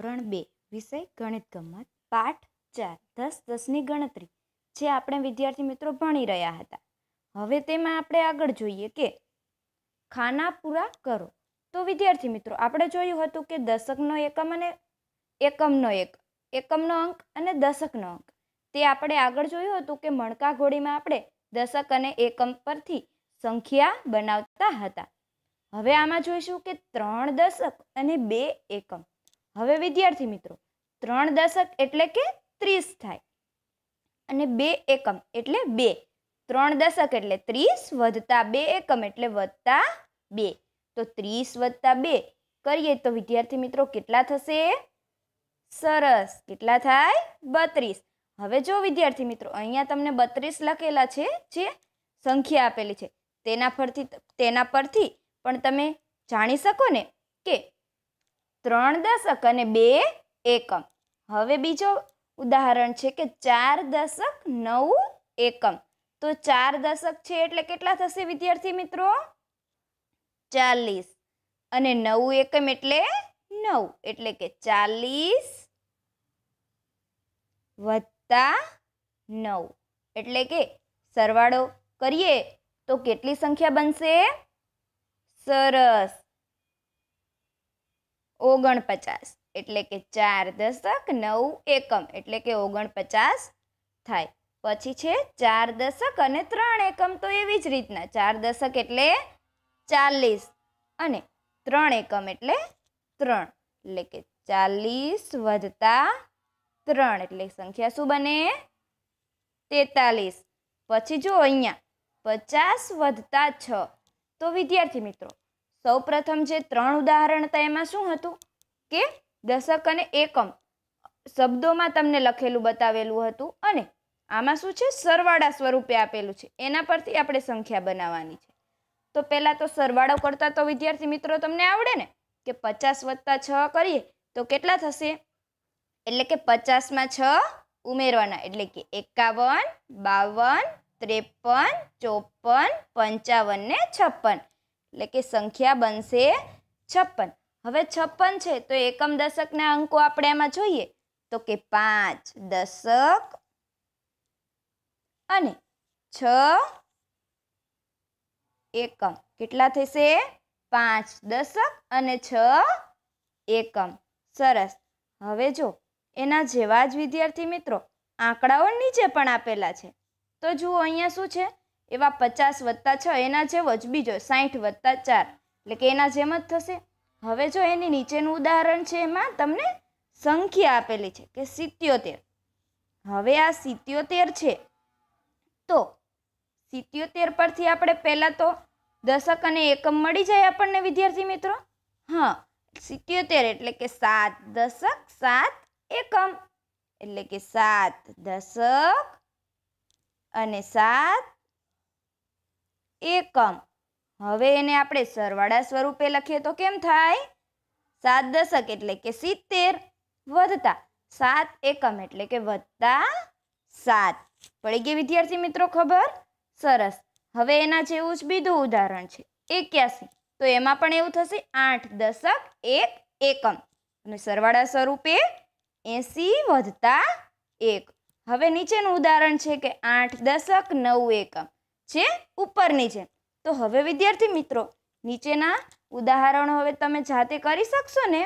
ધોરણ બે વિષય ગણિત ગમત પાઠ ચાર દસ દસની ગણતરી જે આપણે વિદ્યાર્થી મિત્રો ભણી રહ્યા હતા હવે તેમાં આપણે આગળ જોઈએ કે ખાના પૂરા કરો તો વિદ્યાર્થી મિત્રો આપણે જોયું હતું કે દશકનો એકમ અને એકમનો એક એકમનો અંક અને દશકનો અંક તે આપણે આગળ જોયું હતું કે મણકા ઘોડીમાં આપણે દશક અને એકમ પરથી સંખ્યા બનાવતા હતા હવે આમાં જોઈશું કે ત્રણ દશક અને બે એકમ હવે વિદ્યાર્થી મિત્રો ત્રણ દશક એટલે કે ત્રીસ થાય અને બે એકમ એટલે બે ત્રણ દશક એટલે ત્રીસ વધતા બે એકમ એટલે વધતા બે તો ત્રીસ વધતા બે કરીએ તો વિદ્યાર્થી મિત્રો કેટલા થશે સરસ કેટલા થાય બત્રીસ હવે જો વિદ્યાર્થી મિત્રો અહીંયા તમને બત્રીસ લખેલા છે જે સંખ્યા આપેલી છે તેના પરથી તેના પરથી પણ તમે જાણી શકો ને કે ત્રણ દશક અને બે એકમ હવે બીજો ઉદાહરણ છે કે ચાર દશક નવ એકમ તો ચાર દશક છે એટલે કેટલા થશે વિદ્યાર્થી મિત્રો ચાલીસ અને નવ એકમ એટલે નવ એટલે કે ચાલીસ વત્તા નવ એટલે કે સરવાળો કરીએ તો કેટલી સંખ્યા બનશે સરસ ઓગણપચાસ એટલે કે ચાર દશક નવ એકમ એટલે કે ઓગણપચાસ થાય પછી છે ચાર દશક અને ત્રણ એકમ તો એવી જ રીતના ચાર દશક એટલે ચાલીસ અને ત્રણ એકમ એટલે ત્રણ એટલે કે ચાલીસ વધતા ત્રણ એટલે સંખ્યા શું બને તેતાલીસ પછી જો અહીંયા પચાસ વધતા છ તો વિદ્યાર્થી મિત્રો સૌપ્રથમ જે ત્રણ ઉદાહરણ હતા એમાં શું હતું કે દશક અને એકમ શબ્દોમાં તમને લખેલું બતાવેલું હતું અને આમાં શું છે સરવાળા સ્વરૂપે આપેલું છે એના પરથી આપણે સંખ્યા બનાવવાની છે તો પહેલાં તો સરવાળો કરતા તો વિદ્યાર્થી મિત્રો તમને આવડે ને કે પચાસ વત્તા છ કરીએ તો કેટલા થશે એટલે કે પચાસમાં છ ઉમેરવાના એટલે કે એકાવન બાવન ત્રેપન ચોપન પંચાવન ને છપ્પન એટલે કે સંખ્યા બનશે છપ્પન હવે છપ્પન છે તો એકમ દશકના અંકો આપણે એમાં જોઈએ તો કે પાંચ દશક અને છ એકમ કેટલા થશે પાંચ દશક અને છ એકમ સરસ હવે જો એના જેવા જ વિદ્યાર્થી મિત્રો આંકડાઓ નીચે પણ આપેલા છે તો જુઓ અહીંયા શું છે એવા પચાસ વત્તા છ એના જેવો જ બીજો સાહીઠ વત્તા ચાર એટલે કે એના જેમ જ થશે હવે જો એની નીચેનું ઉદાહરણ છે એમાં તમને સંખ્યા આપેલી છે કે સિત્યોતેર હવે આ સિત્યોતેર છે તો સિત્યોતેર પરથી આપણે પહેલાં તો દશક અને એકમ મળી જાય આપણને વિદ્યાર્થી મિત્રો હા સિત્યોતેર એટલે કે સાત દશક સાત એકમ એટલે કે સાત દશક અને સાત એકમ હવે એને આપણે સરવાળા સ્વરૂપે લખીએ તો કેમ થાય સાત દશક એટલે કે સિત્તેર વધતા સાત એકમ એટલે કે વધતા સાત પડી ગઈ વિદ્યાર્થી મિત્રો ખબર સરસ હવે એના જેવું જ બીજું ઉદાહરણ છે એક્યાસી તો એમાં પણ એવું થશે આઠ દશક એક એકમ અને સરવાળા સ્વરૂપે એસી વધતા એક હવે નીચેનું ઉદાહરણ છે કે આઠ દશક નવ એકમ જે ઉપરની છે તો હવે વિદ્યાર્થી મિત્રો નીચેના ઉદાહરણો હવે તમે જાતે કરી શકશો ને